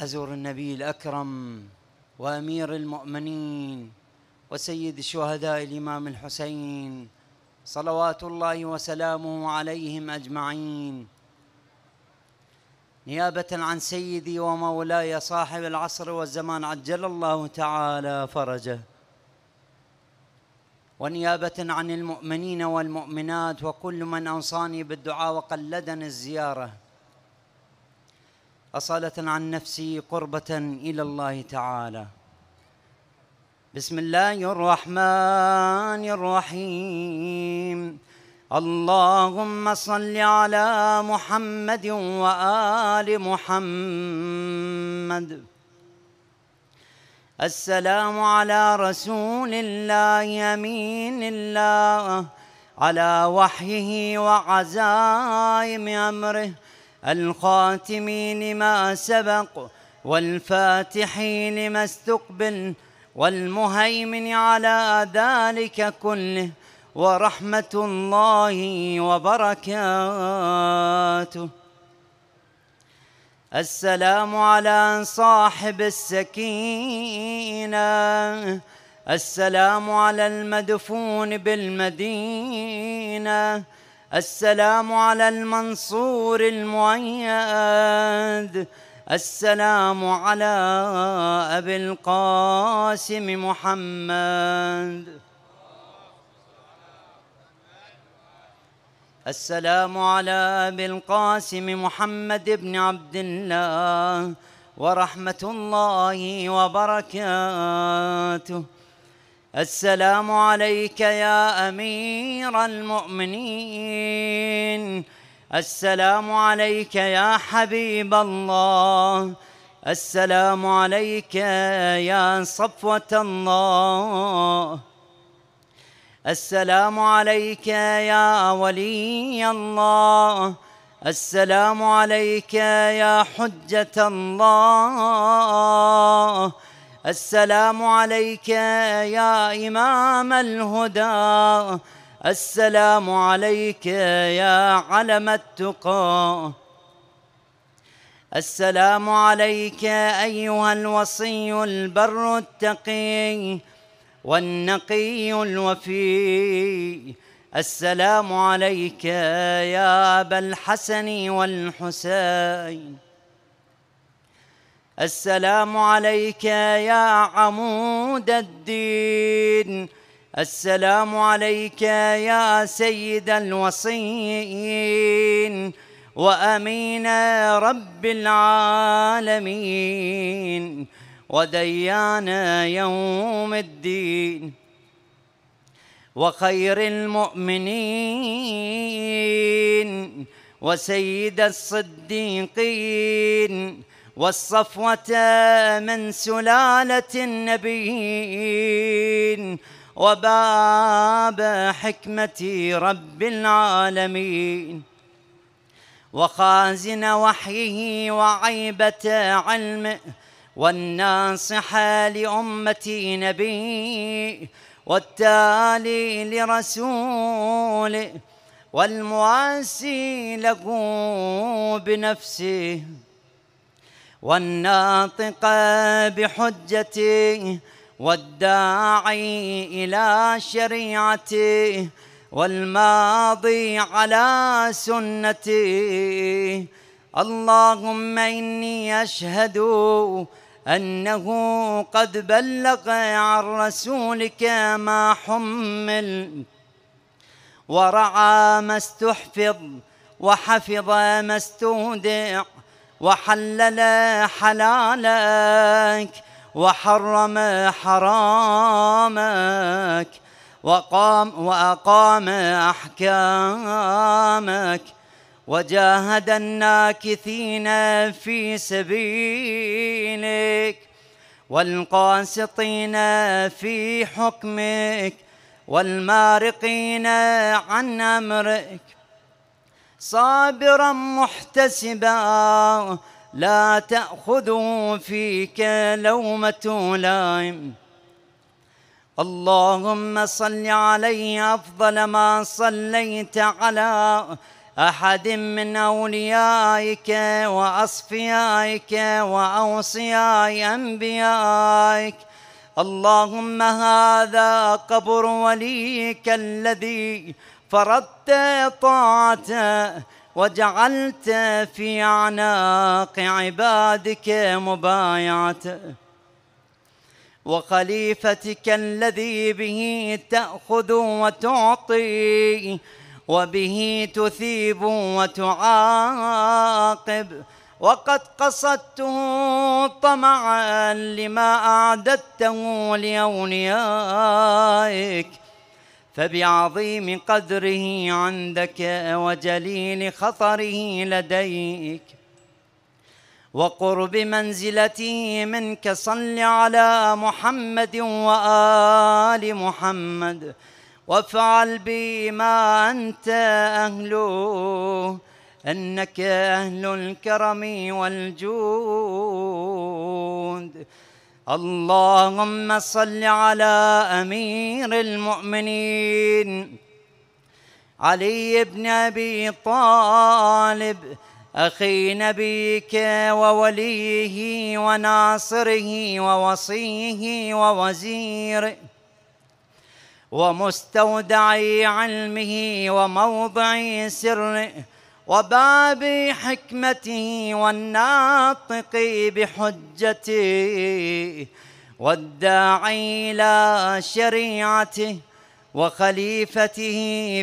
أزور النبي الأكرم وأمير المؤمنين وسيد الشهداء الإمام الحسين صلوات الله وسلامه عليهم أجمعين نيابة عن سيدي ومولاي صاحب العصر والزمان عجل الله تعالى فرجه ونيابة عن المؤمنين والمؤمنات وكل من أوصاني بالدعاء وقلدني الزيارة أصالة عن نفسي قربة إلى الله تعالى بسم الله الرحمن الرحيم اللهم صل على محمد وآل محمد السلام على رسول الله يمين الله على وحيه وعزائم أمره الخاتمين ما سبق والفاتحين ما استقبل والمهيمن على ذلك كله ورحمة الله وبركاته السلام على صاحب السكينة السلام على المدفون بالمدينة السلام على المنصور المؤيد السلام على أبي القاسم محمد السلام على أبي القاسم محمد بن عبد الله ورحمة الله وبركاته السلام عليك يا امير المؤمنين السلام عليك يا حبيب الله السلام عليك يا صفوه الله السلام عليك يا ولي الله السلام عليك يا حجه الله السلام عليك يا إمام الهدى السلام عليك يا علم التقى السلام عليك أيها الوصي البر التقي والنقي الوفي السلام عليك يا أبا الحسن والحسين السلام عليك يا عمود الدين السلام عليك يا سيد الوصيين وامين رب العالمين وديان يوم الدين وخير المؤمنين وسيد الصديقين والصفوة من سلالة النبيين وباب حكمة رب العالمين وخازن وحيه وعيبة علمه والناصح لأمة نبيه والتالي لرسوله والمواسي له بنفسه والناطق بحجته والداعي إلى شريعته والماضي على سنته اللهم إني أشهد أنه قد بلغ عن رسولك ما حمل ورعى ما استحفظ وحفظ ما استودع وحلل حلالك وحرم حرامك وقام وأقام أحكامك وجاهد الناكثين في سبيلك والقاسطين في حكمك والمارقين عن أمرك صابرا محتسبا لا تأخذه فيك لومة لائم اللهم صل عليه أفضل ما صليت على أحد من أوليائك وأصفيائك وأوصياء أنبيائك اللهم هذا قبر وليك الذي فرضت طاعته وجعلت في اعناق عبادك مبايعته وخليفتك الذي به تاخذ وتعطي وبه تثيب وتعاقب وقد قصدته طمعا لما أعددته لأوليائك فبعظيم قدره عندك وجليل خطره لديك وقرب منزلته منك صل على محمد وآل محمد وافعل بما أنت أهله انك اهل الكرم والجود اللهم صل على امير المؤمنين علي بن ابي طالب اخي نبيك ووليه وناصره ووصيه ووزيره ومستودع علمه وموضع سره وباب حكمته والناطق بحجته والداعي إلى شريعته وخليفته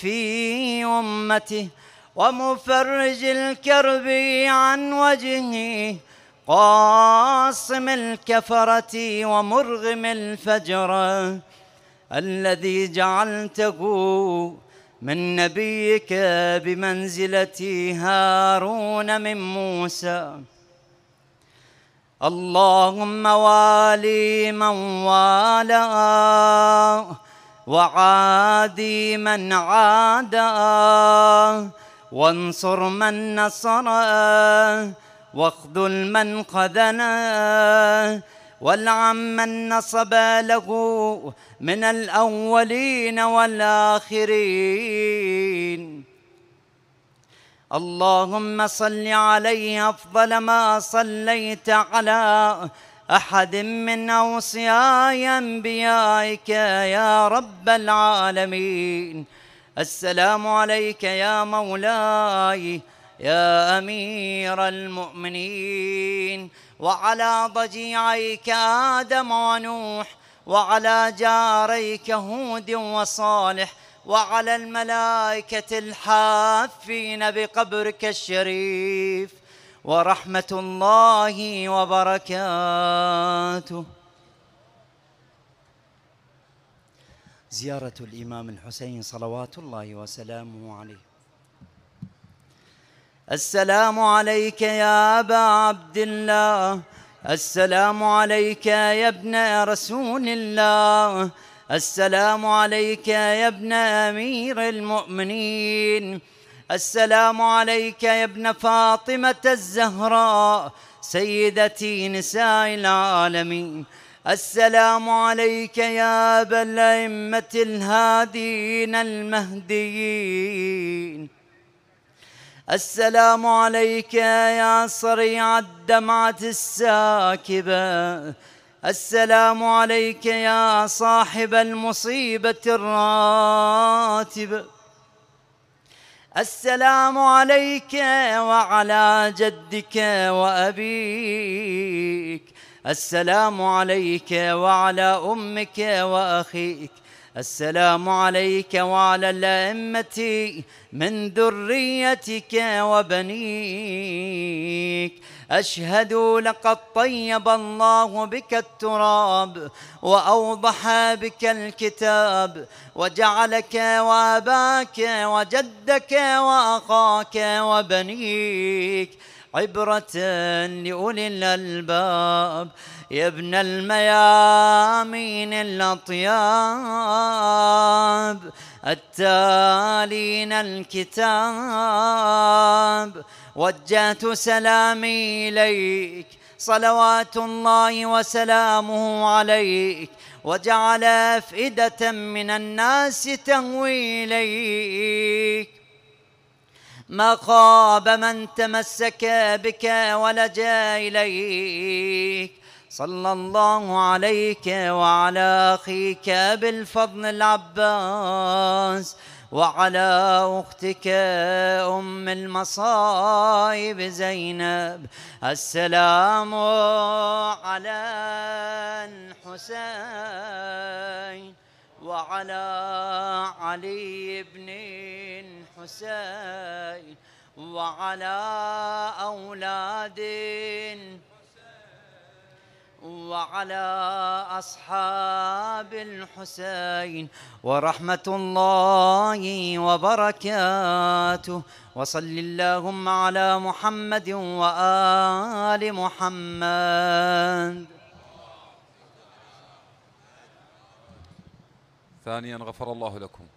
في أمته ومفرج الكرب عن وجهه قاصم الكفرة ومرغم الفجر الذي جعلته من نبيك بمنزلة هارون من موسى اللهم والي من والى وعادي من عادى وانصر من نصر واخذل من خذنا والعم النصب له من الأولين والآخرين اللهم صل عليه أفضل ما صليت على أحد من أوصياء أنبيائك يا رب العالمين السلام عليك يا مولاي يا أمير المؤمنين وعلى ضجيعيك آدم ونوح وعلى جاريك هود وصالح وعلى الملائكة الحافين بقبرك الشريف ورحمة الله وبركاته زيارة الإمام الحسين صلوات الله وسلامه عليه السلام عليك يا أبا عبد الله السلام عليك يا ابن رسول الله السلام عليك يا ابن أمير المؤمنين السلام عليك يا ابن فاطمة الزهراء سيدتي نساء العالمين السلام عليك يا أبا الأئمة الهادين المهديين السلام عليك يا صريع الدمعة الساكبة السلام عليك يا صاحب المصيبة الراتبة السلام عليك وعلى جدك وأبيك السلام عليك وعلى أمك وأخيك السلام عليك وعلى الأئمة من ذريتك وبنيك أشهد لقد طيب الله بك التراب وأوضح بك الكتاب وجعلك وأباك وجدك وأخاك وبنيك عبرة لأولي الألباب يا ابن الميامين الأطياب التالين الكتاب وجهت سلامي إليك صلوات الله وسلامه عليك وجعل أفئدة من الناس تهوي إليك ما خاب من تمسك بك ولجا إليك صلى الله عليك وعلى أخيك بالفضل العباس وعلى أختك أم المصائب زينب السلام على الحسين وعلى علي بن الحسين وعلى أولاد وعلى أصحاب الحسين ورحمة الله وبركاته وصل اللهم على محمد وآل محمد ثانيا غفر الله لكم